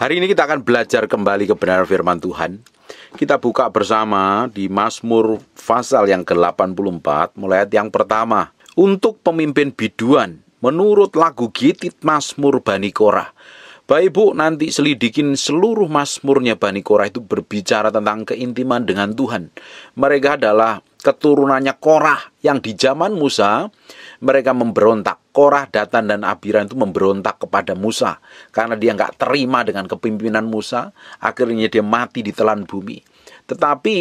Hari ini kita akan belajar kembali kebenaran firman Tuhan. Kita buka bersama di Mazmur pasal yang ke-84 mulai ayat yang pertama. Untuk pemimpin biduan menurut lagu Gitit Mazmur Bani Korah. Bapak Ibu nanti selidikin seluruh masmurnya Bani Korah itu berbicara tentang keintiman dengan Tuhan. Mereka adalah keturunannya Korah yang di zaman Musa mereka memberontak. Korah, Datan, dan Abiran itu memberontak kepada Musa karena dia nggak terima dengan kepimpinan Musa. Akhirnya dia mati di telan bumi. Tetapi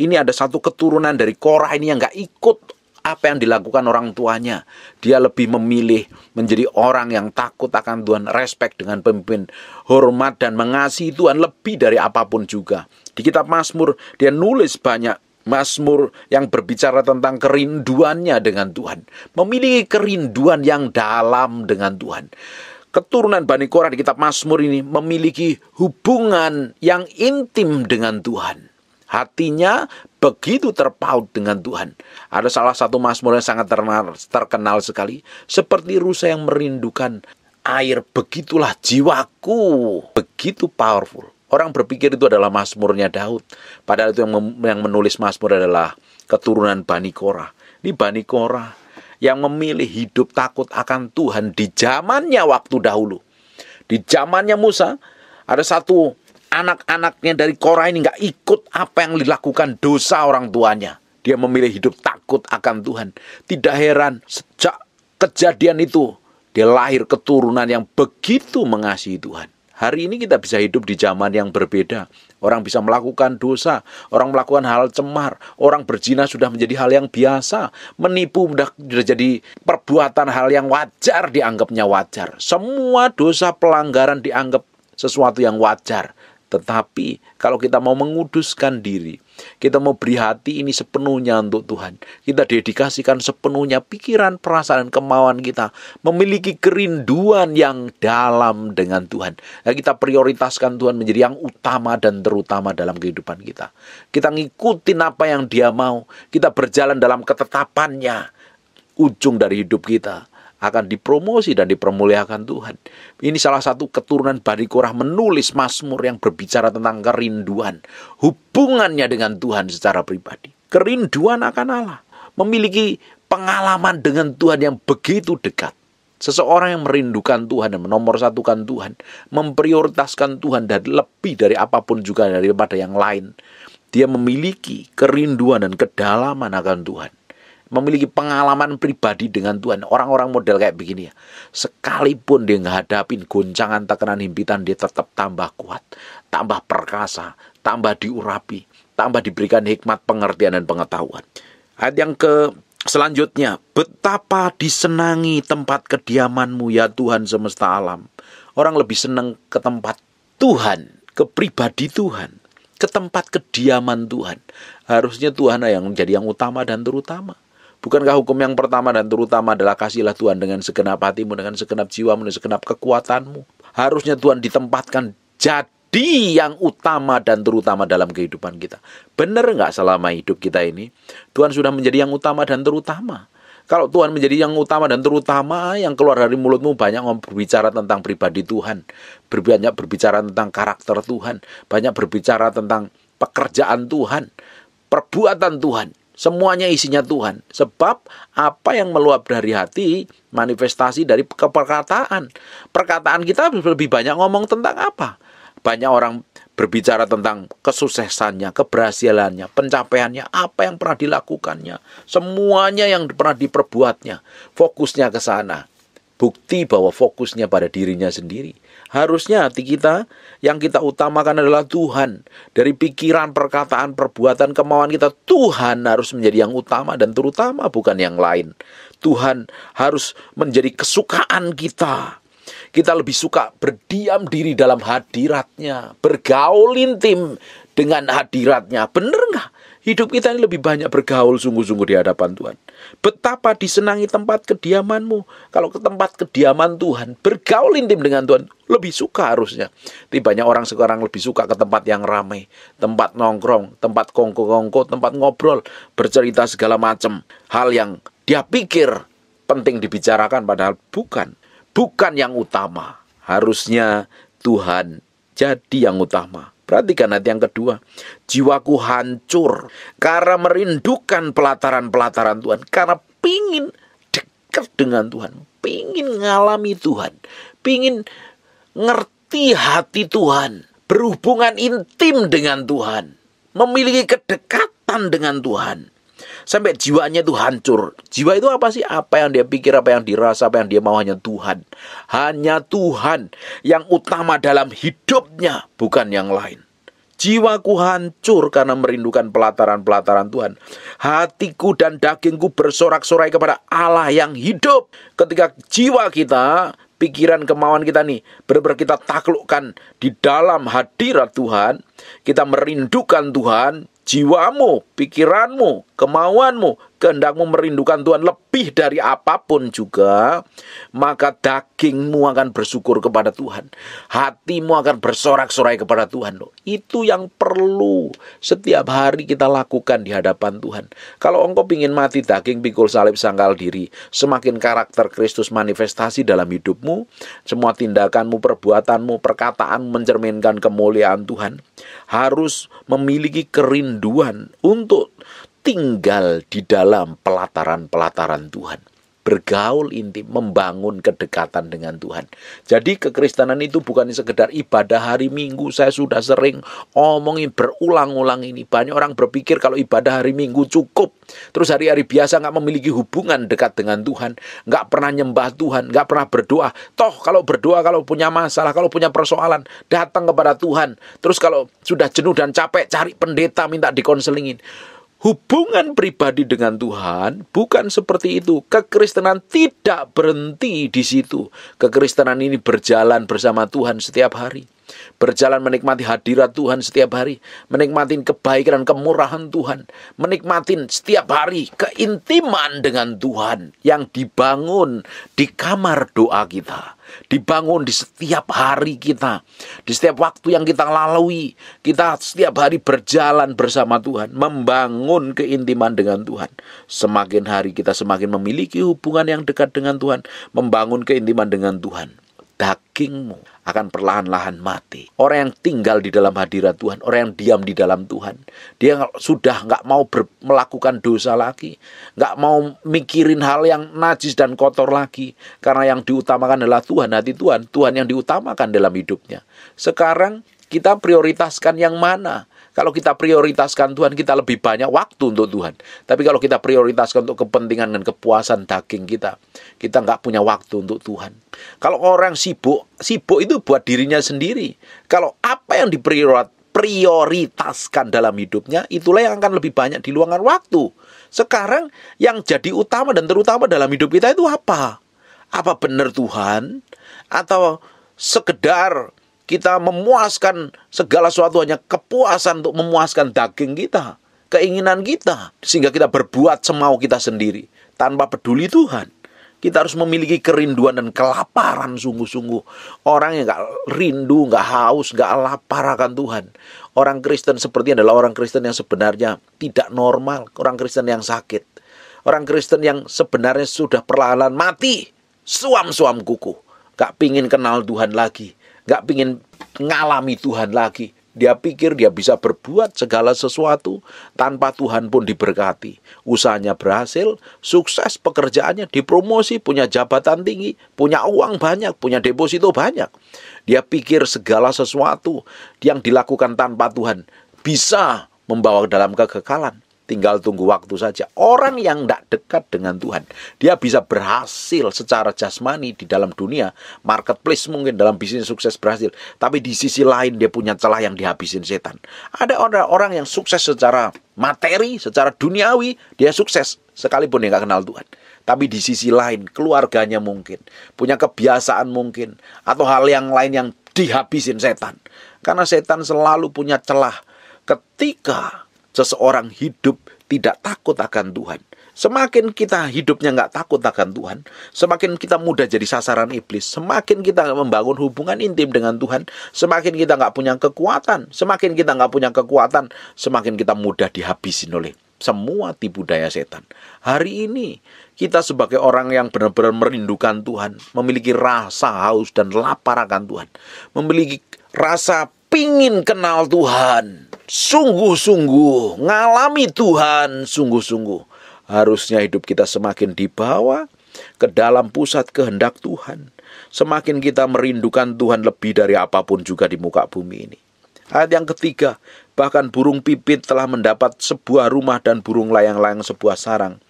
ini ada satu keturunan dari Korah ini yang nggak ikut apa yang dilakukan orang tuanya. Dia lebih memilih menjadi orang yang takut akan Tuhan, respect dengan pemimpin, hormat dan mengasihi Tuhan lebih dari apapun juga. Di kitab Mazmur dia nulis banyak Mazmur yang berbicara tentang kerinduannya dengan Tuhan, memiliki kerinduan yang dalam dengan Tuhan. Keturunan Bani Korah di kitab Mazmur ini memiliki hubungan yang intim dengan Tuhan. Hatinya begitu terpaut dengan Tuhan. Ada salah satu mazmur yang sangat terkenal, sekali, seperti rusa yang merindukan air, begitulah jiwaku. Begitu powerful. Orang berpikir itu adalah mazmurnya Daud. Padahal itu yang, yang menulis mazmur adalah keturunan Bani Korah. Di Bani Korah yang memilih hidup takut akan Tuhan di zamannya waktu dahulu. Di zamannya Musa, ada satu anak-anaknya dari Korah ini nggak ikut apa yang dilakukan dosa orang tuanya. Dia memilih hidup takut akan Tuhan. Tidak heran sejak kejadian itu dia lahir keturunan yang begitu mengasihi Tuhan. Hari ini kita bisa hidup di zaman yang berbeda. Orang bisa melakukan dosa, orang melakukan hal cemar, orang berzina sudah menjadi hal yang biasa, menipu sudah, sudah jadi perbuatan hal yang wajar dianggapnya wajar. Semua dosa pelanggaran dianggap sesuatu yang wajar. Tetapi kalau kita mau menguduskan diri, kita mau beri hati ini sepenuhnya untuk Tuhan. Kita dedikasikan sepenuhnya pikiran, perasaan, dan kemauan kita. Memiliki kerinduan yang dalam dengan Tuhan. Nah, kita prioritaskan Tuhan menjadi yang utama dan terutama dalam kehidupan kita. Kita ngikutin apa yang dia mau. Kita berjalan dalam ketetapannya. Ujung dari hidup kita akan dipromosi dan dipermuliakan Tuhan. Ini salah satu keturunan Bani Korah menulis Mazmur yang berbicara tentang kerinduan, hubungannya dengan Tuhan secara pribadi. Kerinduan akan Allah, memiliki pengalaman dengan Tuhan yang begitu dekat. Seseorang yang merindukan Tuhan dan menomorsatukan Tuhan, memprioritaskan Tuhan dan lebih dari apapun juga daripada yang lain. Dia memiliki kerinduan dan kedalaman akan Tuhan memiliki pengalaman pribadi dengan Tuhan. Orang-orang model kayak begini ya. Sekalipun dia menghadapi goncangan tekanan himpitan dia tetap tambah kuat, tambah perkasa, tambah diurapi, tambah diberikan hikmat pengertian dan pengetahuan. Ayat yang ke selanjutnya, betapa disenangi tempat kediamanmu ya Tuhan semesta alam. Orang lebih senang ke tempat Tuhan, ke pribadi Tuhan, ke tempat kediaman Tuhan. Harusnya Tuhan yang menjadi yang utama dan terutama. Bukankah hukum yang pertama dan terutama adalah kasihlah Tuhan dengan segenap hatimu, dengan segenap jiwamu, dengan segenap kekuatanmu. Harusnya Tuhan ditempatkan jadi yang utama dan terutama dalam kehidupan kita. Benar nggak selama hidup kita ini? Tuhan sudah menjadi yang utama dan terutama. Kalau Tuhan menjadi yang utama dan terutama yang keluar dari mulutmu banyak berbicara tentang pribadi Tuhan, banyak berbicara tentang karakter Tuhan, banyak berbicara tentang pekerjaan Tuhan, perbuatan Tuhan. Semuanya isinya Tuhan. Sebab apa yang meluap dari hati manifestasi dari keperkataan. Perkataan kita lebih banyak ngomong tentang apa? Banyak orang berbicara tentang kesuksesannya, keberhasilannya, pencapaiannya, apa yang pernah dilakukannya, semuanya yang pernah diperbuatnya. Fokusnya ke sana. Bukti bahwa fokusnya pada dirinya sendiri. Harusnya hati kita yang kita utamakan adalah Tuhan. Dari pikiran, perkataan, perbuatan, kemauan kita, Tuhan harus menjadi yang utama dan terutama bukan yang lain. Tuhan harus menjadi kesukaan kita. Kita lebih suka berdiam diri dalam hadiratnya, bergaul intim dengan hadiratnya. Bener nggak? Hidup kita ini lebih banyak bergaul sungguh-sungguh di hadapan Tuhan. Betapa disenangi tempat kediamanmu. Kalau ke tempat kediaman Tuhan, bergaul intim dengan Tuhan, lebih suka harusnya. Tapi banyak orang sekarang lebih suka ke tempat yang ramai, tempat nongkrong, tempat kongko-kongko, tempat ngobrol, bercerita segala macam. Hal yang dia pikir penting dibicarakan padahal bukan. Bukan yang utama. Harusnya Tuhan jadi yang utama Perhatikan ayat yang kedua. Jiwaku hancur karena merindukan pelataran-pelataran Tuhan. Karena pingin dekat dengan Tuhan. Pingin ngalami Tuhan. Pingin ngerti hati Tuhan. Berhubungan intim dengan Tuhan. Memiliki kedekatan dengan Tuhan. Sampai jiwanya itu hancur. Jiwa itu apa sih? Apa yang dia pikir, apa yang dirasa, apa yang dia mau hanya Tuhan. Hanya Tuhan yang utama dalam hidupnya, bukan yang lain. Jiwaku hancur karena merindukan pelataran-pelataran Tuhan. Hatiku dan dagingku bersorak-sorai kepada Allah yang hidup. Ketika jiwa kita pikiran kemauan kita nih benar-benar kita taklukkan di dalam hadirat Tuhan kita merindukan Tuhan jiwamu, pikiranmu, kemauanmu kehendakmu merindukan Tuhan lebih dari apapun juga, maka dagingmu akan bersyukur kepada Tuhan. Hatimu akan bersorak-sorai kepada Tuhan. Itu yang perlu setiap hari kita lakukan di hadapan Tuhan. Kalau engkau ingin mati daging, pikul salib, sangkal diri. Semakin karakter Kristus manifestasi dalam hidupmu, semua tindakanmu, perbuatanmu, perkataan mencerminkan kemuliaan Tuhan. Harus memiliki kerinduan untuk tinggal di dalam pelataran-pelataran Tuhan. Bergaul inti membangun kedekatan dengan Tuhan. Jadi kekristenan itu bukan sekedar ibadah hari Minggu. Saya sudah sering omongin berulang-ulang ini. Banyak orang berpikir kalau ibadah hari Minggu cukup. Terus hari-hari biasa nggak memiliki hubungan dekat dengan Tuhan. Nggak pernah nyembah Tuhan, nggak pernah berdoa. Toh kalau berdoa, kalau punya masalah, kalau punya persoalan, datang kepada Tuhan. Terus kalau sudah jenuh dan capek, cari pendeta minta dikonselingin hubungan pribadi dengan Tuhan bukan seperti itu. Kekristenan tidak berhenti di situ. Kekristenan ini berjalan bersama Tuhan setiap hari. Berjalan menikmati hadirat Tuhan setiap hari. Menikmati kebaikan, kemurahan Tuhan. Menikmati setiap hari keintiman dengan Tuhan. Yang dibangun di kamar doa kita. Dibangun di setiap hari kita. Di setiap waktu yang kita lalui. Kita setiap hari berjalan bersama Tuhan. Membangun keintiman dengan Tuhan. Semakin hari kita semakin memiliki hubungan yang dekat dengan Tuhan. Membangun keintiman dengan Tuhan dagingmu akan perlahan-lahan mati. Orang yang tinggal di dalam hadirat Tuhan, orang yang diam di dalam Tuhan, dia sudah nggak mau ber, melakukan dosa lagi, nggak mau mikirin hal yang najis dan kotor lagi, karena yang diutamakan adalah Tuhan, hati Tuhan, Tuhan yang diutamakan dalam hidupnya. Sekarang kita prioritaskan yang mana? Kalau kita prioritaskan Tuhan, kita lebih banyak waktu untuk Tuhan. Tapi kalau kita prioritaskan untuk kepentingan dan kepuasan daging kita, kita nggak punya waktu untuk Tuhan. Kalau orang sibuk, sibuk itu buat dirinya sendiri. Kalau apa yang diprioritaskan dalam hidupnya, itulah yang akan lebih banyak diluangkan waktu. Sekarang yang jadi utama dan terutama dalam hidup kita itu apa? Apa benar Tuhan? Atau sekedar kita memuaskan segala sesuatu hanya kepuasan untuk memuaskan daging kita, keinginan kita, sehingga kita berbuat semau kita sendiri tanpa peduli Tuhan. Kita harus memiliki kerinduan dan kelaparan sungguh-sungguh. Orang yang gak rindu, gak haus, gak lapar akan Tuhan. Orang Kristen seperti ini adalah orang Kristen yang sebenarnya tidak normal. Orang Kristen yang sakit. Orang Kristen yang sebenarnya sudah perlahan lahan mati. Suam-suam kuku. Gak pingin kenal Tuhan lagi nggak pingin ngalami Tuhan lagi. Dia pikir dia bisa berbuat segala sesuatu tanpa Tuhan pun diberkati. Usahanya berhasil, sukses pekerjaannya, dipromosi, punya jabatan tinggi, punya uang banyak, punya deposito banyak. Dia pikir segala sesuatu yang dilakukan tanpa Tuhan bisa membawa dalam kekekalan. Tinggal tunggu waktu saja. Orang yang tidak dekat dengan Tuhan, dia bisa berhasil secara jasmani di dalam dunia, marketplace mungkin dalam bisnis sukses berhasil. Tapi di sisi lain dia punya celah yang dihabisin setan. Ada orang-orang yang sukses secara materi, secara duniawi, dia sukses sekalipun dia nggak kenal Tuhan. Tapi di sisi lain keluarganya mungkin punya kebiasaan mungkin atau hal yang lain yang dihabisin setan. Karena setan selalu punya celah ketika seseorang hidup tidak takut akan Tuhan. Semakin kita hidupnya nggak takut akan Tuhan, semakin kita mudah jadi sasaran iblis, semakin kita membangun hubungan intim dengan Tuhan, semakin kita nggak punya kekuatan, semakin kita nggak punya kekuatan, semakin kita mudah dihabisin oleh semua tipu daya setan. Hari ini kita sebagai orang yang benar-benar merindukan Tuhan, memiliki rasa haus dan lapar akan Tuhan, memiliki rasa pingin kenal Tuhan sungguh-sungguh ngalami Tuhan sungguh-sungguh. Harusnya hidup kita semakin dibawa ke dalam pusat kehendak Tuhan. Semakin kita merindukan Tuhan lebih dari apapun juga di muka bumi ini. Ayat yang ketiga, bahkan burung pipit telah mendapat sebuah rumah dan burung layang-layang sebuah sarang.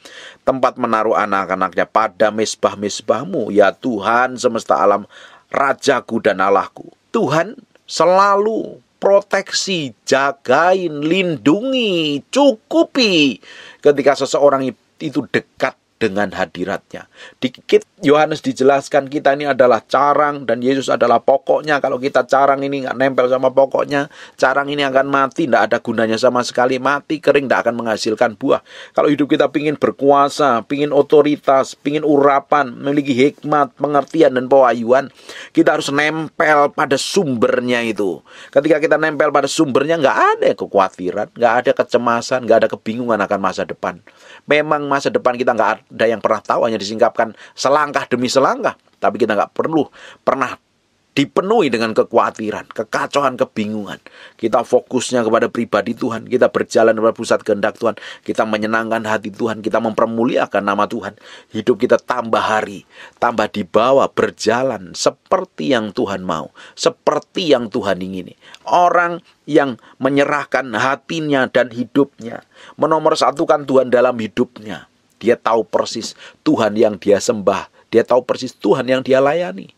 Tempat menaruh anak-anaknya pada misbah-misbahmu ya Tuhan semesta alam, Rajaku dan Allahku. Tuhan selalu proteksi, jagain, lindungi, cukupi. Ketika seseorang itu dekat dengan hadiratnya. Dikit Yohanes dijelaskan kita ini adalah carang dan Yesus adalah pokoknya. Kalau kita carang ini nggak nempel sama pokoknya, carang ini akan mati, nggak ada gunanya sama sekali. Mati kering, nggak akan menghasilkan buah. Kalau hidup kita pingin berkuasa, pingin otoritas, pingin urapan, memiliki hikmat, pengertian dan pewahyuan, kita harus nempel pada sumbernya itu. Ketika kita nempel pada sumbernya, nggak ada kekhawatiran, nggak ada kecemasan, nggak ada kebingungan akan masa depan. Memang masa depan kita nggak ada yang pernah tahu hanya disingkapkan selangkah demi selangkah. Tapi kita nggak perlu pernah dipenuhi dengan kekhawatiran, kekacauan, kebingungan. Kita fokusnya kepada pribadi Tuhan, kita berjalan kepada pusat kehendak Tuhan, kita menyenangkan hati Tuhan, kita mempermuliakan nama Tuhan. Hidup kita tambah hari, tambah dibawa berjalan seperti yang Tuhan mau, seperti yang Tuhan ingini. Orang yang menyerahkan hatinya dan hidupnya, menomorsatukan Tuhan dalam hidupnya, dia tahu persis Tuhan yang dia sembah. Dia tahu persis Tuhan yang dia layani.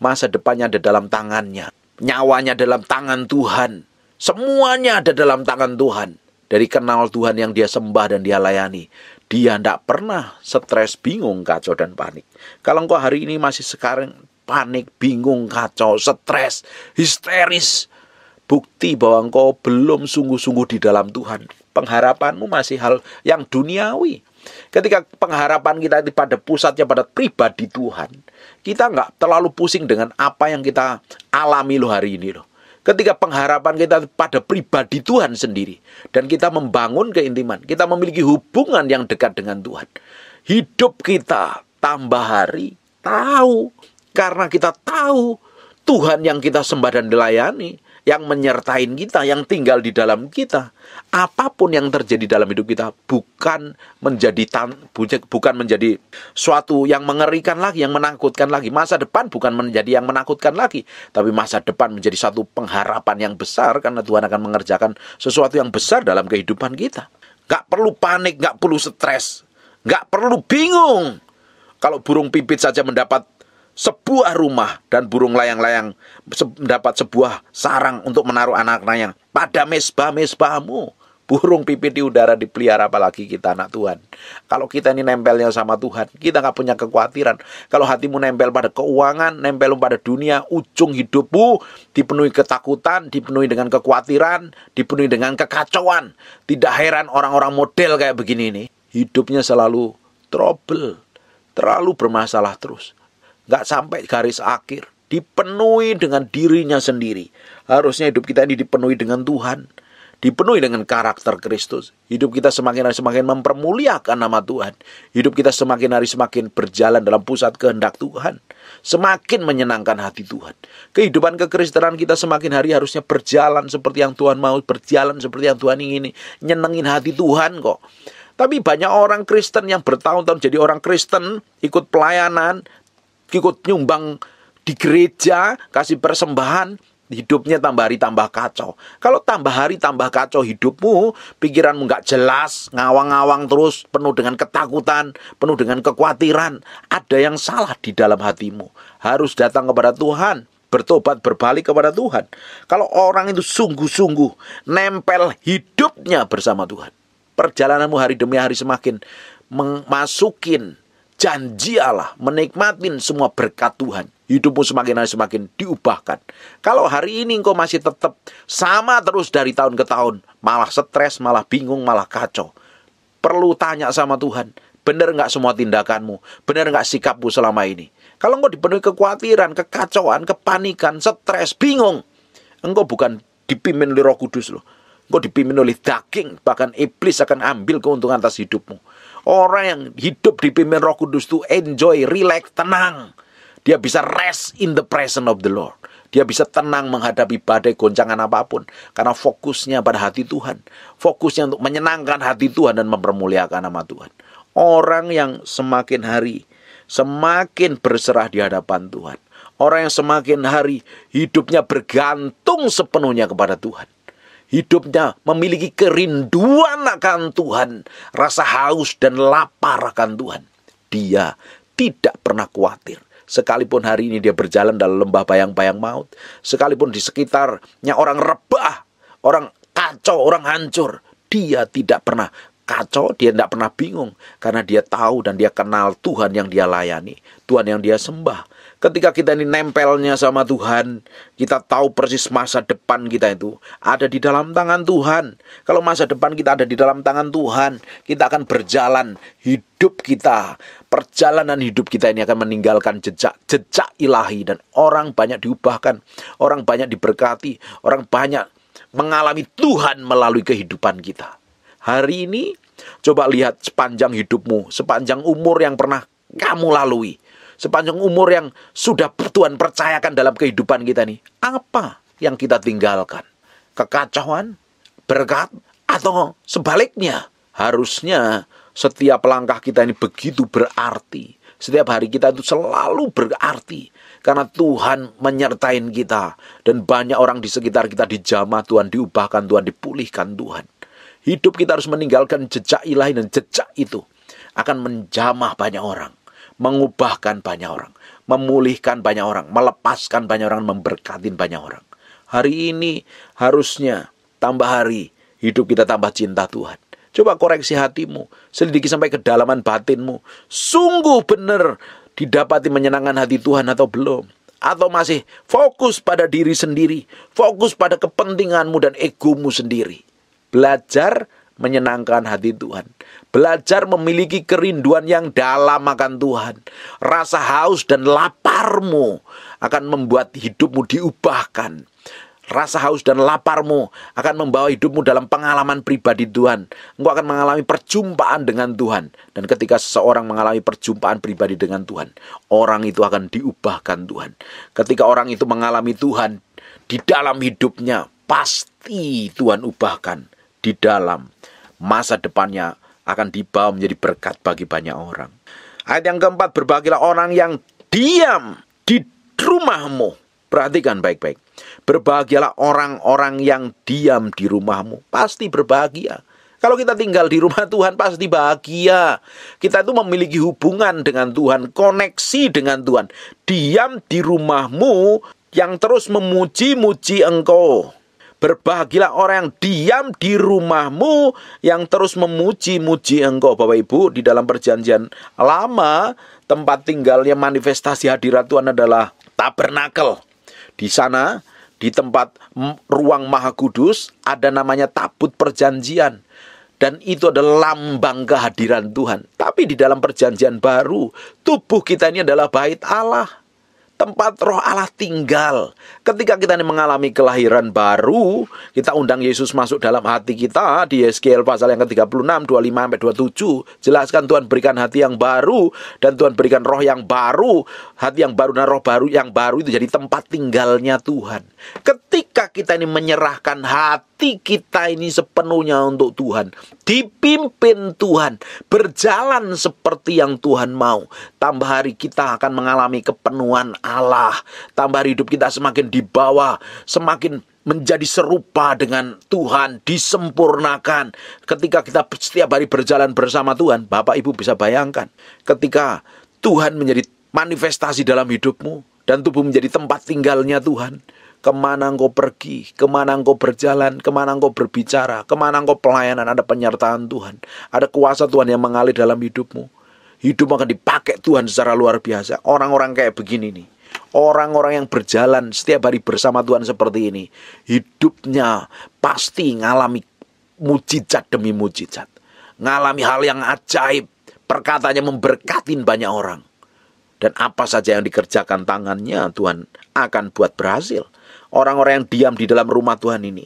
Masa depannya ada dalam tangannya. Nyawanya dalam tangan Tuhan. Semuanya ada dalam tangan Tuhan. Dari kenal Tuhan yang dia sembah dan dia layani. Dia tidak pernah stres, bingung, kacau, dan panik. Kalau engkau hari ini masih sekarang panik, bingung, kacau, stres, histeris, bukti bahwa engkau belum sungguh-sungguh di dalam Tuhan. Pengharapanmu masih hal yang duniawi. Ketika pengharapan kita pada pusatnya pada pribadi Tuhan, kita nggak terlalu pusing dengan apa yang kita alami loh hari ini loh. Ketika pengharapan kita pada pribadi Tuhan sendiri dan kita membangun keintiman, kita memiliki hubungan yang dekat dengan Tuhan. Hidup kita tambah hari tahu karena kita tahu Tuhan yang kita sembah dan dilayani, yang menyertai kita, yang tinggal di dalam kita, apapun yang terjadi dalam hidup kita bukan menjadi tan, bukan menjadi suatu yang mengerikan lagi, yang menakutkan lagi. Masa depan bukan menjadi yang menakutkan lagi, tapi masa depan menjadi satu pengharapan yang besar karena Tuhan akan mengerjakan sesuatu yang besar dalam kehidupan kita. Gak perlu panik, gak perlu stres, gak perlu bingung. Kalau burung pipit saja mendapat sebuah rumah dan burung layang-layang mendapat sebuah sarang untuk menaruh anak layang pada mesbah-mesbahmu. Burung pipit di udara dipelihara apalagi kita anak Tuhan. Kalau kita ini nempelnya sama Tuhan, kita nggak punya kekhawatiran. Kalau hatimu nempel pada keuangan, nempel pada dunia, ujung hidupmu dipenuhi ketakutan, dipenuhi dengan kekhawatiran, dipenuhi dengan kekacauan. Tidak heran orang-orang model kayak begini ini. Hidupnya selalu trouble, terlalu bermasalah terus nggak sampai garis akhir dipenuhi dengan dirinya sendiri. Harusnya hidup kita ini dipenuhi dengan Tuhan, dipenuhi dengan karakter Kristus. Hidup kita semakin hari semakin mempermuliakan nama Tuhan. Hidup kita semakin hari semakin berjalan dalam pusat kehendak Tuhan. Semakin menyenangkan hati Tuhan. Kehidupan kekristenan kita semakin hari harusnya berjalan seperti yang Tuhan mau, berjalan seperti yang Tuhan ingin Nyenengin hati Tuhan kok. Tapi banyak orang Kristen yang bertahun-tahun jadi orang Kristen, ikut pelayanan, ikut nyumbang di gereja, kasih persembahan, hidupnya tambah hari tambah kacau. Kalau tambah hari tambah kacau hidupmu, pikiranmu nggak jelas, ngawang-ngawang terus, penuh dengan ketakutan, penuh dengan kekhawatiran. Ada yang salah di dalam hatimu. Harus datang kepada Tuhan, bertobat berbalik kepada Tuhan. Kalau orang itu sungguh-sungguh nempel hidupnya bersama Tuhan. Perjalananmu hari demi hari semakin memasukin janji Allah, menikmati semua berkat Tuhan. Hidupmu semakin hari semakin diubahkan. Kalau hari ini engkau masih tetap sama terus dari tahun ke tahun, malah stres, malah bingung, malah kacau. Perlu tanya sama Tuhan, benar nggak semua tindakanmu, benar nggak sikapmu selama ini. Kalau engkau dipenuhi kekhawatiran, kekacauan, kepanikan, stres, bingung, engkau bukan dipimpin oleh Roh Kudus loh. Engkau dipimpin oleh daging, bahkan iblis akan ambil keuntungan atas hidupmu. Orang yang hidup dipimpin roh kudus itu enjoy, relax, tenang. Dia bisa rest in the presence of the Lord. Dia bisa tenang menghadapi badai goncangan apapun. Karena fokusnya pada hati Tuhan. Fokusnya untuk menyenangkan hati Tuhan dan mempermuliakan nama Tuhan. Orang yang semakin hari semakin berserah di hadapan Tuhan. Orang yang semakin hari hidupnya bergantung sepenuhnya kepada Tuhan hidupnya memiliki kerinduan akan Tuhan, rasa haus dan lapar akan Tuhan. Dia tidak pernah khawatir. Sekalipun hari ini dia berjalan dalam lembah bayang-bayang maut, sekalipun di sekitarnya orang rebah, orang kacau, orang hancur, dia tidak pernah kacau, dia tidak pernah bingung karena dia tahu dan dia kenal Tuhan yang dia layani, Tuhan yang dia sembah ketika kita ini nempelnya sama Tuhan, kita tahu persis masa depan kita itu ada di dalam tangan Tuhan. Kalau masa depan kita ada di dalam tangan Tuhan, kita akan berjalan hidup kita. Perjalanan hidup kita ini akan meninggalkan jejak-jejak ilahi dan orang banyak diubahkan, orang banyak diberkati, orang banyak mengalami Tuhan melalui kehidupan kita. Hari ini coba lihat sepanjang hidupmu, sepanjang umur yang pernah kamu lalui sepanjang umur yang sudah Tuhan percayakan dalam kehidupan kita nih. Apa yang kita tinggalkan? Kekacauan, berkat, atau sebaliknya? Harusnya setiap langkah kita ini begitu berarti. Setiap hari kita itu selalu berarti karena Tuhan menyertai kita dan banyak orang di sekitar kita dijamah Tuhan, diubahkan Tuhan, dipulihkan Tuhan. Hidup kita harus meninggalkan jejak ilahi dan jejak itu akan menjamah banyak orang mengubahkan banyak orang, memulihkan banyak orang, melepaskan banyak orang, memberkatin banyak orang. Hari ini harusnya tambah hari hidup kita tambah cinta Tuhan. Coba koreksi hatimu, selidiki sampai kedalaman batinmu. Sungguh benar didapati menyenangkan hati Tuhan atau belum? Atau masih fokus pada diri sendiri, fokus pada kepentinganmu dan egomu sendiri. Belajar menyenangkan hati Tuhan. Belajar memiliki kerinduan yang dalam akan Tuhan. Rasa haus dan laparmu akan membuat hidupmu diubahkan. Rasa haus dan laparmu akan membawa hidupmu dalam pengalaman pribadi Tuhan. Engkau akan mengalami perjumpaan dengan Tuhan. Dan ketika seseorang mengalami perjumpaan pribadi dengan Tuhan, orang itu akan diubahkan Tuhan. Ketika orang itu mengalami Tuhan di dalam hidupnya, pasti Tuhan ubahkan di dalam masa depannya akan dibawa menjadi berkat bagi banyak orang. Ayat yang keempat, berbagilah orang yang diam di rumahmu. Perhatikan baik-baik. Berbahagialah orang-orang yang diam di rumahmu. Pasti berbahagia. Kalau kita tinggal di rumah Tuhan pasti bahagia. Kita itu memiliki hubungan dengan Tuhan, koneksi dengan Tuhan. Diam di rumahmu yang terus memuji-muji engkau. Berbahagialah orang yang diam di rumahmu yang terus memuji-muji engkau Bapak Ibu di dalam perjanjian lama tempat tinggalnya manifestasi hadirat Tuhan adalah tabernakel. Di sana di tempat ruang maha kudus ada namanya tabut perjanjian dan itu adalah lambang kehadiran Tuhan. Tapi di dalam perjanjian baru, tubuh kita ini adalah bait Allah. Tempat roh Allah tinggal, Ketika kita ini mengalami kelahiran baru, kita undang Yesus masuk dalam hati kita di Yeskiel pasal yang ke-36, 25 sampai 27. Jelaskan Tuhan berikan hati yang baru dan Tuhan berikan roh yang baru. Hati yang baru dan roh baru yang baru itu jadi tempat tinggalnya Tuhan. Ketika kita ini menyerahkan hati kita ini sepenuhnya untuk Tuhan, dipimpin Tuhan, berjalan seperti yang Tuhan mau, tambah hari kita akan mengalami kepenuhan Allah. Tambah hidup kita semakin dibawa, semakin menjadi serupa dengan Tuhan, disempurnakan. Ketika kita setiap hari berjalan bersama Tuhan, Bapak Ibu bisa bayangkan, ketika Tuhan menjadi manifestasi dalam hidupmu, dan tubuh menjadi tempat tinggalnya Tuhan, kemana engkau pergi, kemana engkau berjalan, kemana engkau berbicara, kemana engkau pelayanan, ada penyertaan Tuhan, ada kuasa Tuhan yang mengalir dalam hidupmu. Hidup akan dipakai Tuhan secara luar biasa. Orang-orang kayak begini nih, Orang-orang yang berjalan setiap hari bersama Tuhan seperti ini, hidupnya pasti ngalami mujizat demi mujizat. Ngalami hal yang ajaib, perkataannya memberkatin banyak orang. Dan apa saja yang dikerjakan tangannya, Tuhan akan buat berhasil. Orang-orang yang diam di dalam rumah Tuhan ini,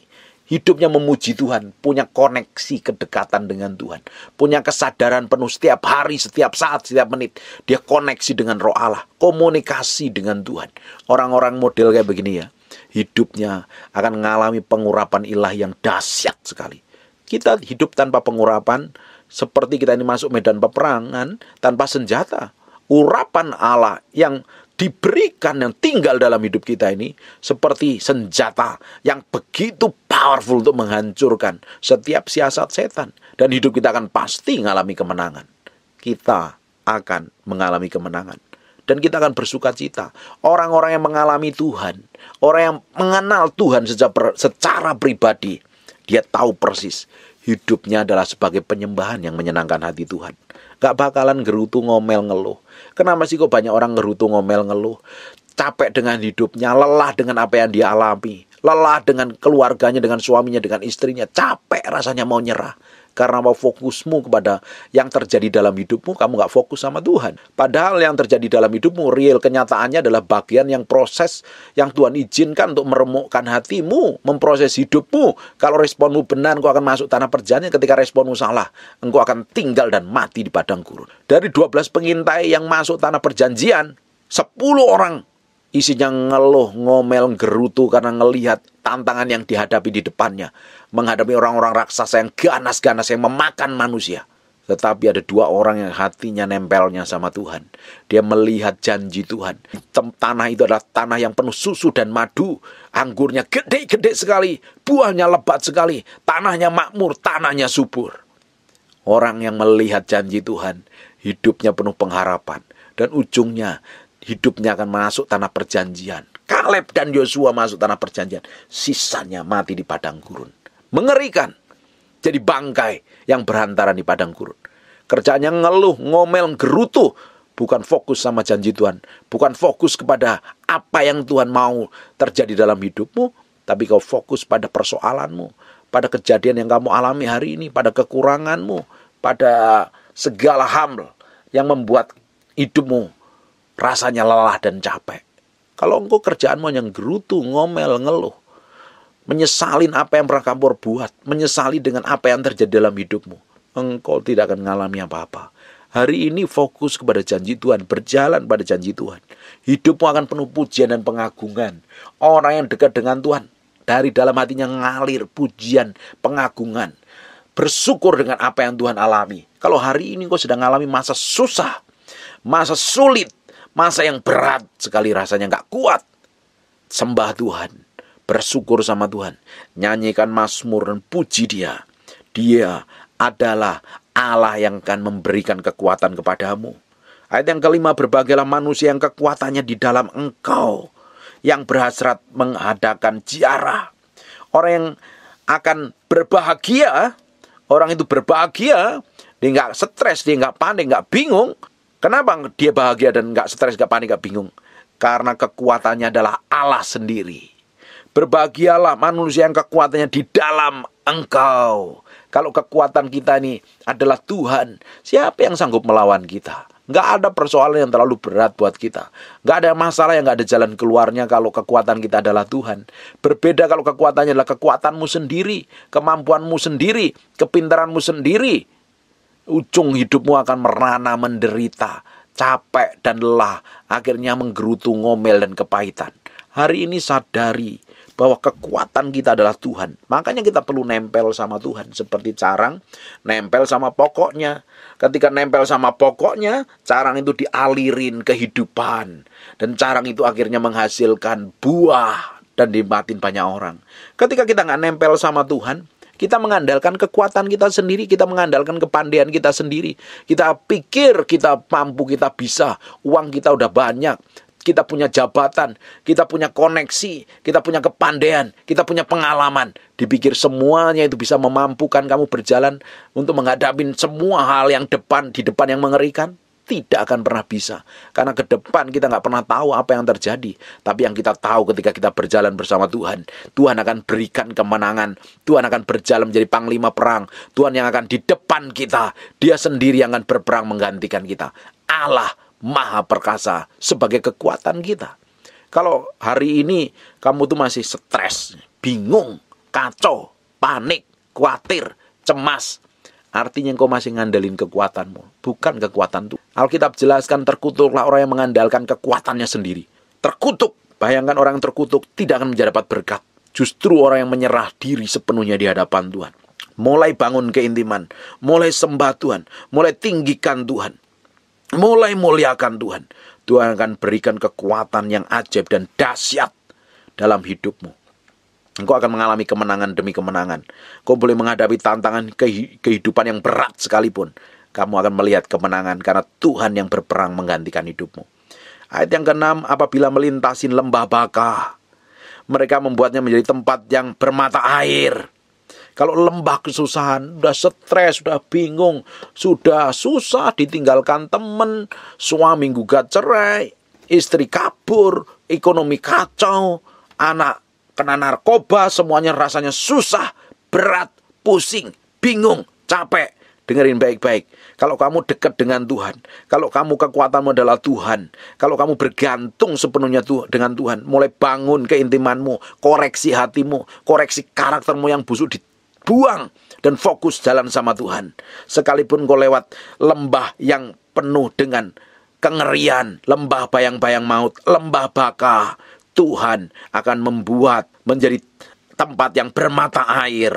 hidupnya memuji Tuhan, punya koneksi kedekatan dengan Tuhan, punya kesadaran penuh setiap hari, setiap saat, setiap menit. Dia koneksi dengan roh Allah, komunikasi dengan Tuhan. Orang-orang model kayak begini ya, hidupnya akan mengalami pengurapan Ilah yang dahsyat sekali. Kita hidup tanpa pengurapan, seperti kita ini masuk medan peperangan tanpa senjata. Urapan Allah yang diberikan yang tinggal dalam hidup kita ini seperti senjata yang begitu powerful untuk menghancurkan setiap siasat setan dan hidup kita akan pasti mengalami kemenangan. Kita akan mengalami kemenangan dan kita akan bersuka cita. Orang-orang yang mengalami Tuhan, orang yang mengenal Tuhan secara, secara pribadi, dia tahu persis hidupnya adalah sebagai penyembahan yang menyenangkan hati Tuhan. Gak bakalan gerutu ngomel ngeluh. Kenapa sih kok banyak orang ngerutu ngomel ngeluh? Capek dengan hidupnya, lelah dengan apa yang dia alami, lelah dengan keluarganya, dengan suaminya, dengan istrinya, capek rasanya mau nyerah. Karena mau fokusmu kepada yang terjadi dalam hidupmu, kamu nggak fokus sama Tuhan. Padahal yang terjadi dalam hidupmu, real kenyataannya adalah bagian yang proses yang Tuhan izinkan untuk meremukkan hatimu, memproses hidupmu. Kalau responmu benar, engkau akan masuk tanah perjanjian. Ketika responmu salah, engkau akan tinggal dan mati di padang gurun. Dari 12 pengintai yang masuk tanah perjanjian, 10 orang isinya ngeluh, ngomel, gerutu karena ngelihat tantangan yang dihadapi di depannya. Menghadapi orang-orang raksasa yang ganas-ganas yang memakan manusia. Tetapi ada dua orang yang hatinya nempelnya sama Tuhan. Dia melihat janji Tuhan. Tanah itu adalah tanah yang penuh susu dan madu. Anggurnya gede-gede sekali. Buahnya lebat sekali. Tanahnya makmur, tanahnya subur. Orang yang melihat janji Tuhan, hidupnya penuh pengharapan. Dan ujungnya hidupnya akan masuk tanah perjanjian. Kaleb dan Yosua masuk tanah perjanjian, sisanya mati di padang gurun. Mengerikan. Jadi bangkai yang berhantaran di padang gurun. kerjanya ngeluh, ngomel, gerutu, bukan fokus sama janji Tuhan, bukan fokus kepada apa yang Tuhan mau terjadi dalam hidupmu, tapi kau fokus pada persoalanmu, pada kejadian yang kamu alami hari ini, pada kekuranganmu, pada segala hamil yang membuat hidupmu rasanya lelah dan capek. Kalau engkau kerjaanmu yang gerutu, ngomel, ngeluh, menyesalin apa yang pernah kamu buat, menyesali dengan apa yang terjadi dalam hidupmu, engkau tidak akan mengalami apa-apa. Hari ini fokus kepada janji Tuhan, berjalan pada janji Tuhan. Hidupmu akan penuh pujian dan pengagungan. Orang yang dekat dengan Tuhan, dari dalam hatinya ngalir pujian, pengagungan. Bersyukur dengan apa yang Tuhan alami. Kalau hari ini kau sedang alami masa susah, masa sulit, Masa yang berat sekali rasanya nggak kuat. Sembah Tuhan, bersyukur sama Tuhan, nyanyikan Mazmur dan puji Dia. Dia adalah Allah yang akan memberikan kekuatan kepadamu. Ayat yang kelima, berbagailah manusia yang kekuatannya di dalam engkau. Yang berhasrat mengadakan ziarah. Orang yang akan berbahagia, orang itu berbahagia, dia nggak stres, dia nggak panik, nggak bingung, Kenapa dia bahagia dan nggak stres, nggak panik, nggak bingung? Karena kekuatannya adalah Allah sendiri. Berbahagialah manusia yang kekuatannya di dalam engkau. Kalau kekuatan kita ini adalah Tuhan, siapa yang sanggup melawan kita? Nggak ada persoalan yang terlalu berat buat kita. Nggak ada masalah yang nggak ada jalan keluarnya kalau kekuatan kita adalah Tuhan. Berbeda kalau kekuatannya adalah kekuatanmu sendiri, kemampuanmu sendiri, kepintaranmu sendiri Ujung hidupmu akan merana menderita, capek dan lelah, akhirnya menggerutu ngomel dan kepahitan. Hari ini sadari bahwa kekuatan kita adalah Tuhan. Makanya kita perlu nempel sama Tuhan seperti carang nempel sama pokoknya. Ketika nempel sama pokoknya, carang itu dialirin kehidupan dan carang itu akhirnya menghasilkan buah dan dimatin banyak orang. Ketika kita nggak nempel sama Tuhan, kita mengandalkan kekuatan kita sendiri, kita mengandalkan kepandaian kita sendiri. Kita pikir kita mampu, kita bisa, uang kita udah banyak, kita punya jabatan, kita punya koneksi, kita punya kepandaian, kita punya pengalaman. Dipikir semuanya itu bisa memampukan kamu berjalan untuk menghadapi semua hal yang depan di depan yang mengerikan tidak akan pernah bisa karena ke depan kita nggak pernah tahu apa yang terjadi tapi yang kita tahu ketika kita berjalan bersama Tuhan Tuhan akan berikan kemenangan Tuhan akan berjalan menjadi panglima perang Tuhan yang akan di depan kita dia sendiri yang akan berperang menggantikan kita Allah maha perkasa sebagai kekuatan kita kalau hari ini kamu tuh masih stres bingung kacau panik khawatir cemas Artinya engkau masih ngandelin kekuatanmu, bukan kekuatan Tuhan. Alkitab jelaskan terkutuklah orang yang mengandalkan kekuatannya sendiri. Terkutuk. Bayangkan orang yang terkutuk tidak akan mendapat berkat. Justru orang yang menyerah diri sepenuhnya di hadapan Tuhan. Mulai bangun keintiman, mulai sembah Tuhan, mulai tinggikan Tuhan, mulai muliakan Tuhan. Tuhan akan berikan kekuatan yang ajaib dan dahsyat dalam hidupmu. Engkau akan mengalami kemenangan demi kemenangan. Kau boleh menghadapi tantangan kehidupan yang berat sekalipun. Kamu akan melihat kemenangan karena Tuhan yang berperang menggantikan hidupmu. Ayat yang keenam, apabila melintasi lembah baka, mereka membuatnya menjadi tempat yang bermata air. Kalau lembah kesusahan, sudah stres, sudah bingung, sudah susah ditinggalkan teman, suami gugat cerai, istri kabur, ekonomi kacau, anak kena narkoba, semuanya rasanya susah, berat, pusing, bingung, capek. Dengerin baik-baik. Kalau kamu dekat dengan Tuhan, kalau kamu kekuatanmu adalah Tuhan, kalau kamu bergantung sepenuhnya tuh dengan Tuhan, mulai bangun keintimanmu, koreksi hatimu, koreksi karaktermu yang busuk dibuang dan fokus jalan sama Tuhan. Sekalipun kau lewat lembah yang penuh dengan kengerian, lembah bayang-bayang maut, lembah bakar, Tuhan akan membuat menjadi tempat yang bermata air,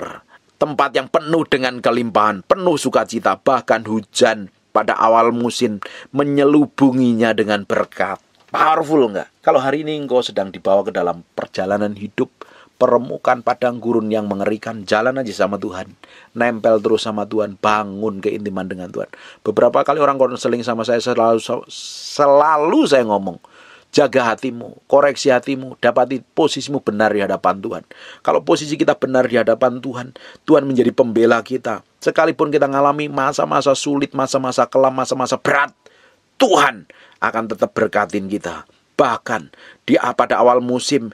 tempat yang penuh dengan kelimpahan, penuh sukacita, bahkan hujan pada awal musim menyelubunginya dengan berkat. Powerful enggak? Kalau hari ini engkau sedang dibawa ke dalam perjalanan hidup, permukaan padang gurun yang mengerikan jalan aja sama Tuhan nempel terus sama Tuhan bangun keintiman dengan Tuhan beberapa kali orang konseling sama saya selalu selalu saya ngomong Jaga hatimu, koreksi hatimu, dapati posisimu benar di hadapan Tuhan. Kalau posisi kita benar di hadapan Tuhan, Tuhan menjadi pembela kita. Sekalipun kita mengalami masa-masa sulit, masa-masa kelam, masa-masa berat, Tuhan akan tetap berkatin kita. Bahkan di pada awal musim,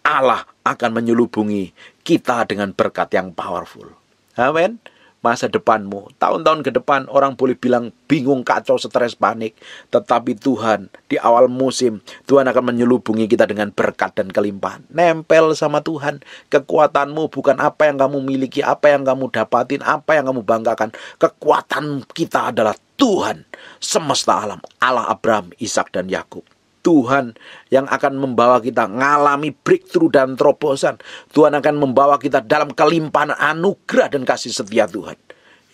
Allah akan menyelubungi kita dengan berkat yang powerful. Amin masa depanmu. Tahun-tahun ke depan orang boleh bilang bingung, kacau, stres, panik. Tetapi Tuhan di awal musim Tuhan akan menyelubungi kita dengan berkat dan kelimpahan. Nempel sama Tuhan. Kekuatanmu bukan apa yang kamu miliki, apa yang kamu dapatin, apa yang kamu banggakan. Kekuatan kita adalah Tuhan semesta alam, Allah Abraham, Ishak dan Yakub. Tuhan yang akan membawa kita mengalami breakthrough dan terobosan. Tuhan akan membawa kita dalam kelimpahan anugerah dan kasih setia Tuhan.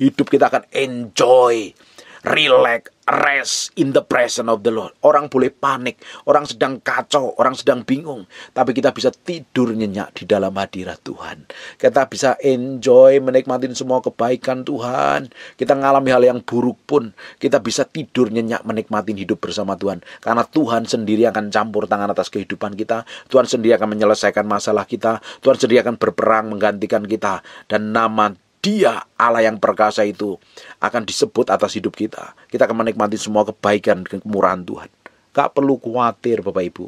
Hidup kita akan enjoy relax, rest in the presence of the Lord. Orang boleh panik, orang sedang kacau, orang sedang bingung, tapi kita bisa tidur nyenyak di dalam hadirat Tuhan. Kita bisa enjoy menikmati semua kebaikan Tuhan. Kita ngalami hal yang buruk pun, kita bisa tidur nyenyak menikmati hidup bersama Tuhan. Karena Tuhan sendiri akan campur tangan atas kehidupan kita. Tuhan sendiri akan menyelesaikan masalah kita. Tuhan sendiri akan berperang menggantikan kita dan nama dia Allah yang perkasa itu akan disebut atas hidup kita. Kita akan menikmati semua kebaikan dan kemurahan Tuhan. Gak perlu khawatir Bapak Ibu.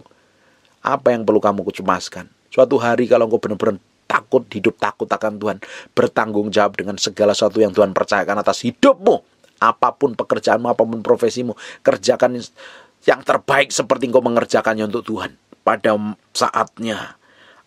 Apa yang perlu kamu kecemaskan? Suatu hari kalau engkau benar-benar takut, hidup takut akan Tuhan. Bertanggung jawab dengan segala sesuatu yang Tuhan percayakan atas hidupmu. Apapun pekerjaanmu, apapun profesimu. Kerjakan yang terbaik seperti engkau mengerjakannya untuk Tuhan. Pada saatnya,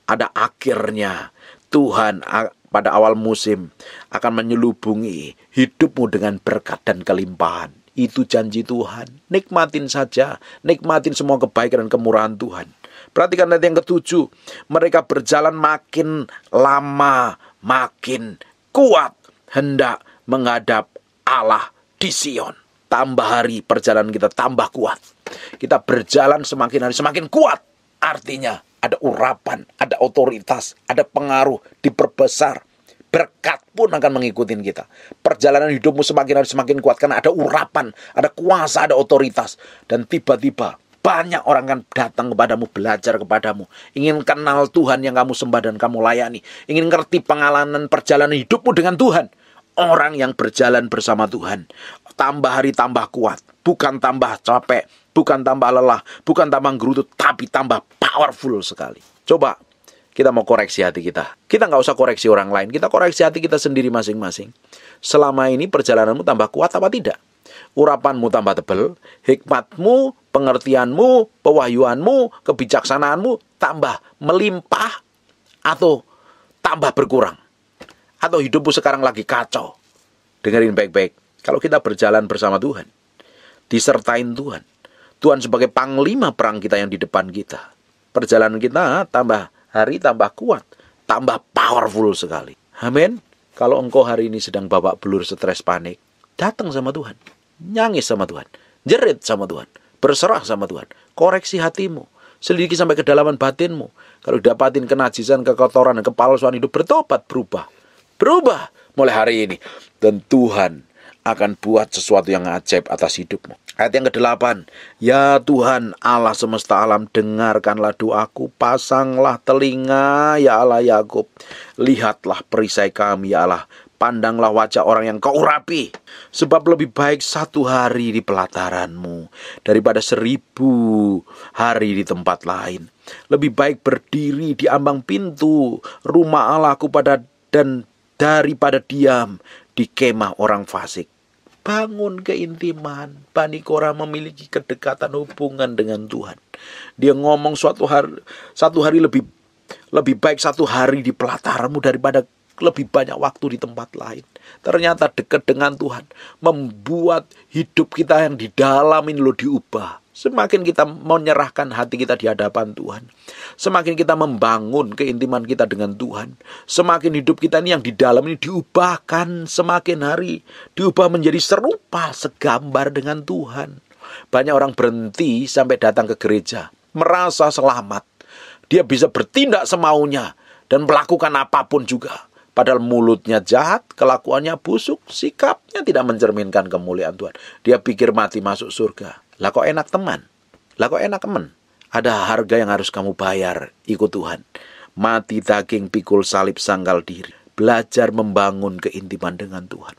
ada akhirnya Tuhan pada awal musim akan menyelubungi hidupmu dengan berkat dan kelimpahan. Itu janji Tuhan. Nikmatin saja, nikmatin semua kebaikan dan kemurahan Tuhan. Perhatikan nanti yang ketujuh, mereka berjalan makin lama, makin kuat hendak menghadap Allah di Sion. Tambah hari perjalanan kita tambah kuat. Kita berjalan semakin hari semakin kuat. Artinya ada urapan, ada otoritas, ada pengaruh, diperbesar. Berkat pun akan mengikuti kita. Perjalanan hidupmu semakin hari semakin kuat karena ada urapan, ada kuasa, ada otoritas. Dan tiba-tiba banyak orang akan datang kepadamu, belajar kepadamu. Ingin kenal Tuhan yang kamu sembah dan kamu layani. Ingin ngerti pengalaman perjalanan hidupmu dengan Tuhan orang yang berjalan bersama Tuhan, tambah hari tambah kuat, bukan tambah capek, bukan tambah lelah, bukan tambah gerutu, tapi tambah powerful sekali. Coba kita mau koreksi hati kita. Kita nggak usah koreksi orang lain, kita koreksi hati kita sendiri masing-masing. Selama ini perjalananmu tambah kuat apa tidak? Urapanmu tambah tebel, hikmatmu, pengertianmu, pewahyuanmu, kebijaksanaanmu tambah melimpah atau tambah berkurang. Atau hidupmu sekarang lagi kacau. Dengerin baik-baik kalau kita berjalan bersama Tuhan, disertain Tuhan, Tuhan sebagai panglima perang kita yang di depan kita. Perjalanan kita tambah hari tambah kuat, tambah powerful sekali. Amin. Kalau engkau hari ini sedang babak belur stres panik, datang sama Tuhan. Nyangis sama Tuhan. Jerit sama Tuhan. Berserah sama Tuhan. Koreksi hatimu. Selidiki sampai kedalaman batinmu. Kalau dapatin kenajisan, kekotoran, dan kepalsuan hidup, bertobat, berubah. Berubah mulai hari ini. Dan Tuhan akan buat sesuatu yang ajaib atas hidupmu. Ayat yang kedelapan, Ya Tuhan Allah semesta alam, dengarkanlah doaku, pasanglah telinga, ya Allah Yakub, lihatlah perisai kami, ya Allah, pandanglah wajah orang yang kau rapi. Sebab lebih baik satu hari di pelataranmu daripada seribu hari di tempat lain. Lebih baik berdiri di ambang pintu rumah Allahku pada dan daripada diam di kemah orang fasik bangun keintiman. Bani Korah memiliki kedekatan hubungan dengan Tuhan. Dia ngomong suatu hari satu hari lebih lebih baik satu hari di pelataranmu daripada lebih banyak waktu di tempat lain. Ternyata dekat dengan Tuhan membuat hidup kita yang di dalam ini lo diubah. Semakin kita menyerahkan hati kita di hadapan Tuhan, semakin kita membangun keintiman kita dengan Tuhan, semakin hidup kita ini yang di dalam ini diubahkan semakin hari, diubah menjadi serupa segambar dengan Tuhan. Banyak orang berhenti sampai datang ke gereja, merasa selamat. Dia bisa bertindak semaunya dan melakukan apapun juga. Padahal mulutnya jahat, kelakuannya busuk, sikapnya tidak mencerminkan kemuliaan Tuhan. Dia pikir mati masuk surga. Lah kok enak teman? Lah kok enak teman? Ada harga yang harus kamu bayar, ikut Tuhan. Mati daging pikul salib sangkal diri. Belajar membangun keintiman dengan Tuhan.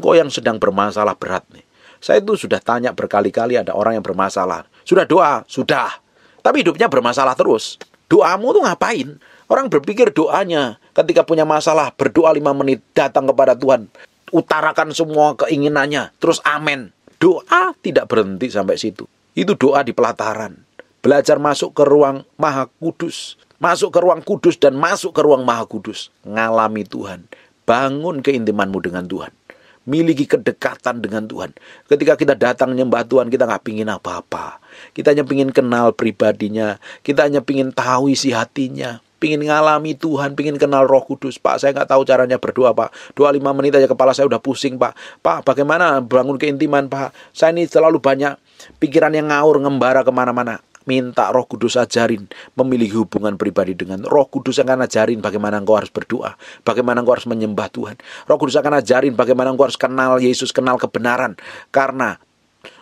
Kok yang sedang bermasalah berat nih. Saya itu sudah tanya berkali-kali ada orang yang bermasalah. Sudah doa, sudah. Tapi hidupnya bermasalah terus. Doamu tuh ngapain? Orang berpikir doanya ketika punya masalah berdoa lima menit datang kepada Tuhan. Utarakan semua keinginannya, terus amin. Doa tidak berhenti sampai situ. Itu doa di pelataran. Belajar masuk ke ruang maha kudus. Masuk ke ruang kudus dan masuk ke ruang maha kudus. Ngalami Tuhan. Bangun keintimanmu dengan Tuhan. Miliki kedekatan dengan Tuhan. Ketika kita datang nyembah Tuhan, kita nggak pingin apa-apa. Kita hanya pingin kenal pribadinya. Kita hanya pingin tahu isi hatinya pingin ngalami Tuhan, pingin kenal Roh Kudus, Pak. Saya nggak tahu caranya berdoa, Pak. Dua lima menit aja kepala saya udah pusing, Pak. Pak, bagaimana bangun keintiman, Pak? Saya ini selalu banyak pikiran yang ngaur ngembara kemana-mana minta roh kudus ajarin memiliki hubungan pribadi dengan roh kudus yang akan ajarin bagaimana engkau harus berdoa bagaimana engkau harus menyembah Tuhan roh kudus akan ajarin bagaimana engkau harus kenal Yesus kenal kebenaran karena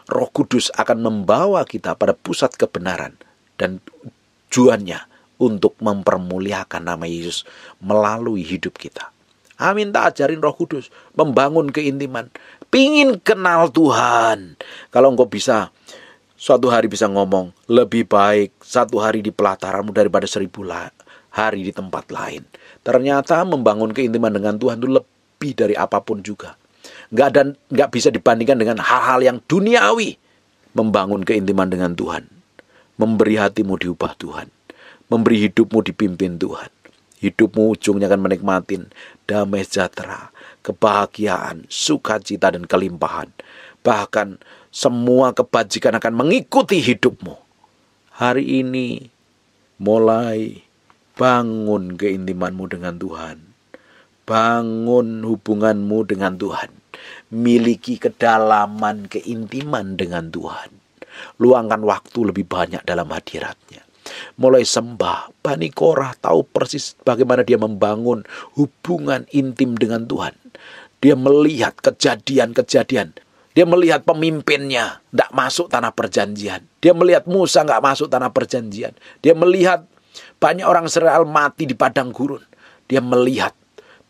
roh kudus akan membawa kita pada pusat kebenaran dan tujuannya untuk mempermuliakan nama Yesus melalui hidup kita. Amin tak ajarin roh kudus Membangun keintiman Pingin kenal Tuhan Kalau engkau bisa Suatu hari bisa ngomong Lebih baik satu hari di pelataranmu Daripada seribu hari di tempat lain Ternyata membangun keintiman dengan Tuhan itu Lebih dari apapun juga Nggak, dan, nggak bisa dibandingkan dengan hal-hal yang duniawi Membangun keintiman dengan Tuhan Memberi hatimu diubah Tuhan memberi hidupmu dipimpin Tuhan. Hidupmu ujungnya akan menikmati damai sejahtera, kebahagiaan, sukacita dan kelimpahan. Bahkan semua kebajikan akan mengikuti hidupmu. Hari ini mulai bangun keintimanmu dengan Tuhan. Bangun hubunganmu dengan Tuhan. Miliki kedalaman keintiman dengan Tuhan. Luangkan waktu lebih banyak dalam hadiratnya mulai sembah. Bani Korah tahu persis bagaimana dia membangun hubungan intim dengan Tuhan. Dia melihat kejadian-kejadian. Dia melihat pemimpinnya tidak masuk tanah perjanjian. Dia melihat Musa nggak masuk tanah perjanjian. Dia melihat banyak orang Israel mati di padang gurun. Dia melihat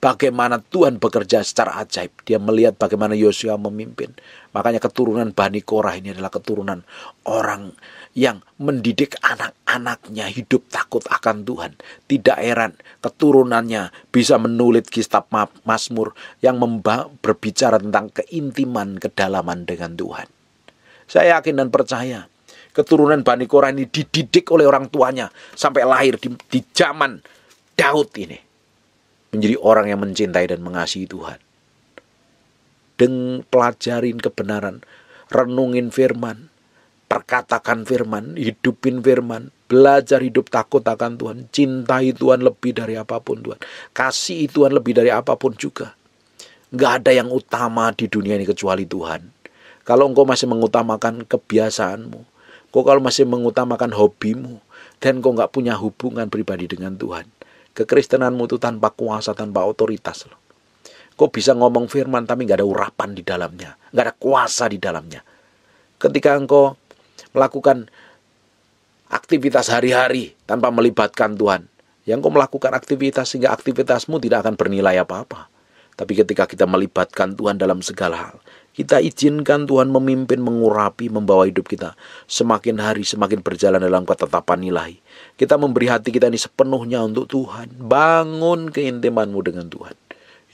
bagaimana Tuhan bekerja secara ajaib. Dia melihat bagaimana Yosua memimpin. Makanya keturunan Bani Korah ini adalah keturunan orang yang mendidik anak-anaknya hidup takut akan Tuhan. Tidak heran keturunannya bisa menulis kitab Mazmur yang berbicara tentang keintiman kedalaman dengan Tuhan. Saya yakin dan percaya keturunan Bani Korah ini dididik oleh orang tuanya sampai lahir di, di zaman Daud ini menjadi orang yang mencintai dan mengasihi Tuhan. Deng pelajarin kebenaran, renungin firman, perkatakan firman, hidupin firman, belajar hidup takut akan Tuhan, cintai Tuhan lebih dari apapun Tuhan, kasih Tuhan lebih dari apapun juga. Gak ada yang utama di dunia ini kecuali Tuhan. Kalau engkau masih mengutamakan kebiasaanmu, kau kalau masih mengutamakan hobimu, dan kau nggak punya hubungan pribadi dengan Tuhan, kekristenanmu itu tanpa kuasa, tanpa otoritas loh. Kau bisa ngomong firman tapi nggak ada urapan di dalamnya, nggak ada kuasa di dalamnya. Ketika engkau melakukan aktivitas hari-hari tanpa melibatkan Tuhan. Yang kau melakukan aktivitas sehingga aktivitasmu tidak akan bernilai apa-apa. Tapi ketika kita melibatkan Tuhan dalam segala hal, kita izinkan Tuhan memimpin, mengurapi, membawa hidup kita. Semakin hari semakin berjalan dalam ketetapan nilai. Kita memberi hati kita ini sepenuhnya untuk Tuhan. Bangun keintimanmu dengan Tuhan.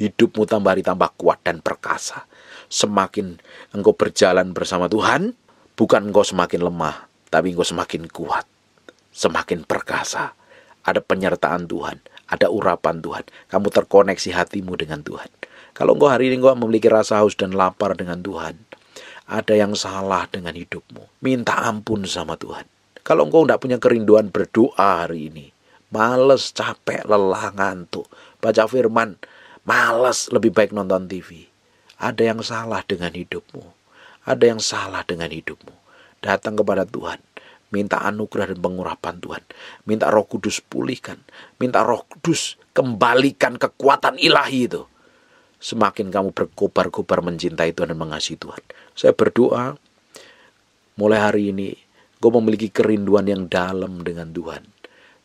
Hidupmu tambah hari tambah kuat dan perkasa. Semakin engkau berjalan bersama Tuhan, Bukan engkau semakin lemah, tapi engkau semakin kuat, semakin perkasa. Ada penyertaan Tuhan, ada urapan Tuhan. Kamu terkoneksi hatimu dengan Tuhan. Kalau engkau hari ini engkau memiliki rasa haus dan lapar dengan Tuhan, ada yang salah dengan hidupmu, minta ampun sama Tuhan. Kalau engkau tidak punya kerinduan berdoa hari ini, males, capek, lelah, ngantuk, baca firman, males, lebih baik nonton TV. Ada yang salah dengan hidupmu ada yang salah dengan hidupmu. Datang kepada Tuhan. Minta anugerah dan pengurapan Tuhan. Minta roh kudus pulihkan. Minta roh kudus kembalikan kekuatan ilahi itu. Semakin kamu berkobar-kobar mencintai Tuhan dan mengasihi Tuhan. Saya berdoa, mulai hari ini, gue memiliki kerinduan yang dalam dengan Tuhan.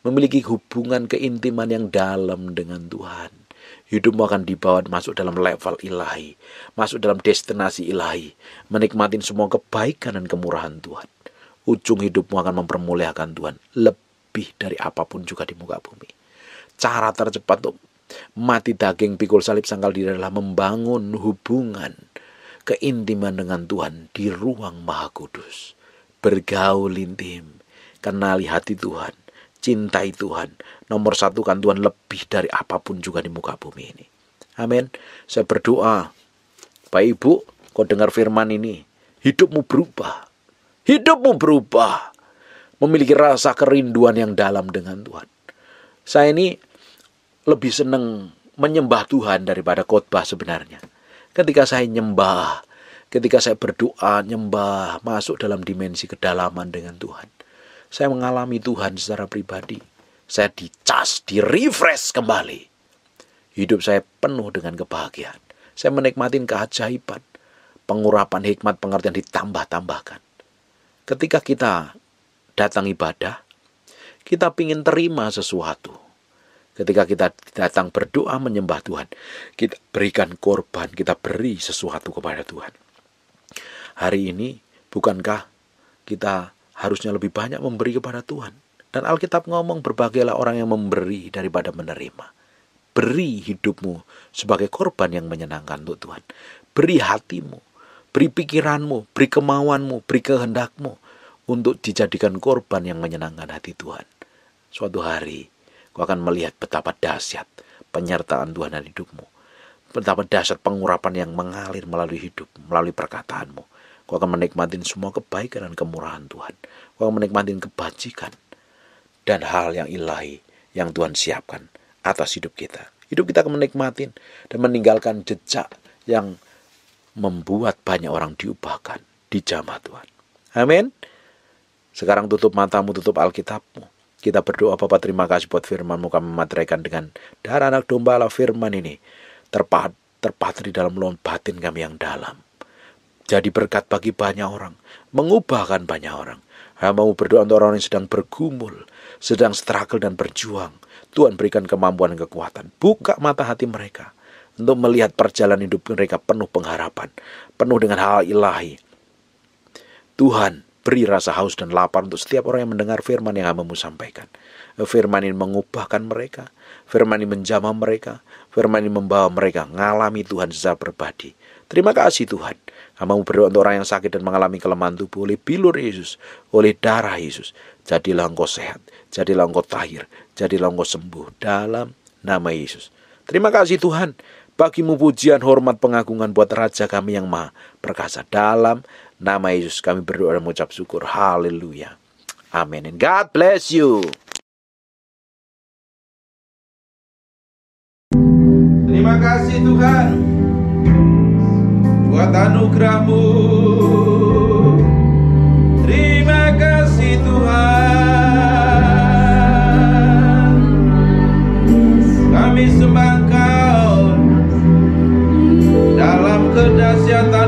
Memiliki hubungan keintiman yang dalam dengan Tuhan hidupmu akan dibawa masuk dalam level ilahi, masuk dalam destinasi ilahi, menikmati semua kebaikan dan kemurahan Tuhan. Ujung hidupmu akan mempermuliakan Tuhan lebih dari apapun juga di muka bumi. Cara tercepat untuk mati daging pikul salib sangkal diri adalah membangun hubungan keintiman dengan Tuhan di ruang Maha Kudus. Bergaul intim, kenali hati Tuhan, cintai Tuhan, nomor satu kan Tuhan lebih dari apapun juga di muka bumi ini. Amin. Saya berdoa, Pak Ibu, kau dengar firman ini, hidupmu berubah. Hidupmu berubah. Memiliki rasa kerinduan yang dalam dengan Tuhan. Saya ini lebih senang menyembah Tuhan daripada khotbah sebenarnya. Ketika saya nyembah, ketika saya berdoa, nyembah, masuk dalam dimensi kedalaman dengan Tuhan. Saya mengalami Tuhan secara pribadi saya dicas, di refresh kembali. Hidup saya penuh dengan kebahagiaan. Saya menikmati keajaiban, pengurapan hikmat pengertian ditambah-tambahkan. Ketika kita datang ibadah, kita ingin terima sesuatu. Ketika kita datang berdoa menyembah Tuhan, kita berikan korban, kita beri sesuatu kepada Tuhan. Hari ini, bukankah kita harusnya lebih banyak memberi kepada Tuhan? Dan Alkitab ngomong berbagailah orang yang memberi daripada menerima. Beri hidupmu sebagai korban yang menyenangkan untuk Tuhan. Beri hatimu, beri pikiranmu, beri kemauanmu, beri kehendakmu untuk dijadikan korban yang menyenangkan hati Tuhan. Suatu hari, kau akan melihat betapa dahsyat penyertaan Tuhan dalam hidupmu. Betapa dahsyat pengurapan yang mengalir melalui hidup, melalui perkataanmu. Kau akan menikmati semua kebaikan dan kemurahan Tuhan. Kau akan menikmati kebajikan dan hal yang ilahi yang Tuhan siapkan atas hidup kita. Hidup kita akan menikmati dan meninggalkan jejak yang membuat banyak orang diubahkan, di jamaah Tuhan. Amin. Sekarang tutup matamu, tutup Alkitabmu. Kita berdoa Bapak terima kasih buat firmanmu kami memateraikan dengan darah anak domba lah firman ini terpat terpatri dalam lon batin kami yang dalam. Jadi berkat bagi banyak orang, mengubahkan banyak orang. mau berdoa untuk orang yang sedang bergumul, sedang struggle dan berjuang. Tuhan berikan kemampuan dan kekuatan. Buka mata hati mereka untuk melihat perjalanan hidup mereka penuh pengharapan, penuh dengan hal ilahi. Tuhan beri rasa haus dan lapar untuk setiap orang yang mendengar firman yang hambamu sampaikan. Firman ini mengubahkan mereka, firman ini menjamah mereka, firman ini membawa mereka mengalami Tuhan secara berbadi. Terima kasih Tuhan. Hambamu berdoa untuk orang yang sakit dan mengalami kelemahan tubuh oleh bilur Yesus, oleh darah Yesus. Jadilah engkau sehat. Jadilah engkau tahir, jadilah engkau sembuh dalam nama Yesus. Terima kasih Tuhan. Bagimu pujian, hormat, pengagungan buat Raja kami yang maha perkasa. Dalam nama Yesus kami berdoa dan mengucap syukur. Haleluya. Amin. And God bless you. Terima kasih Tuhan buat anugerahmu. Semangka dalam kedahsyatan